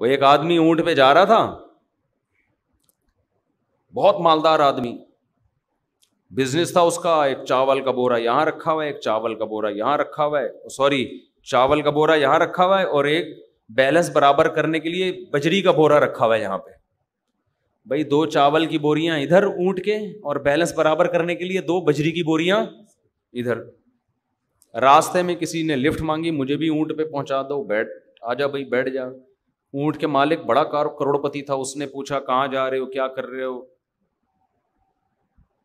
वो एक आदमी ऊँट पे जा रहा था बहुत मालदार आदमी बिजनेस था उसका एक चावल का बोरा यहाँ रखा हुआ है एक चावल का बोरा यहाँ रखा हुआ है सॉरी चावल का बोरा यहाँ रखा हुआ है और एक बैलेंस बराबर करने के लिए बजरी का बोरा रखा हुआ है यहाँ पे भाई दो चावल की बोरियां इधर ऊँट के और बैलेंस बराबर करने के लिए दो बजरी की बोरियां इधर रास्ते में किसी ने लिफ्ट मांगी मुझे भी ऊंट पे पहुंचा दो बैठ आ आजा भाई बैठ जा ऊंट के मालिक बड़ा कार करोड़पति था उसने पूछा कहाँ जा रहे हो क्या कर रहे हो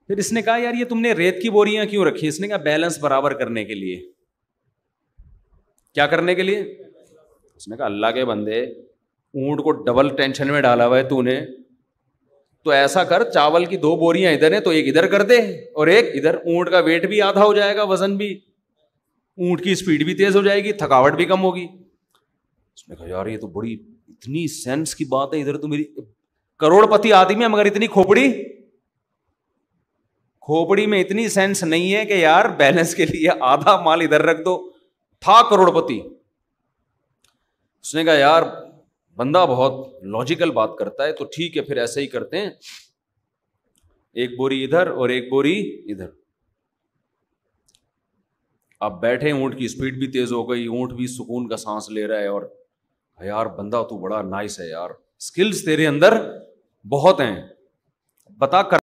फिर इसने कहा यार ये तुमने रेत की बोरियां क्यों रखी इसने कहा बैलेंस बराबर करने के लिए क्या करने के लिए उसने कहा अल्लाह के बंदे ऊंट को डबल टेंशन में डाला हुआ है तूने तो ऐसा कर चावल की दो बोरियां इधर है तो एक इधर कर दे और एक इधर ऊंट का वेट भी आधा हो जाएगा वजन भी ऊंट की स्पीड भी तेज हो जाएगी थकावट भी कम होगी उसने कहा यार ये तो बड़ी इतनी सेंस की बात है इधर तो मेरी करोड़पति आदमी में मगर इतनी खोपड़ी खोपड़ी में इतनी सेंस नहीं है कि यार बैलेंस के लिए आधा माल इधर रख दो था करोड़पति उसने कहा यार बंदा बहुत लॉजिकल बात करता है तो ठीक है फिर ऐसे ही करते हैं एक बोरी इधर और एक बोरी इधर आप बैठे ऊंट की स्पीड भी तेज हो गई ऊंट भी सुकून का सांस ले रहा है और हाँ यार बंदा तू तो बड़ा नाइस है यार स्किल्स तेरे अंदर बहुत हैं बता कर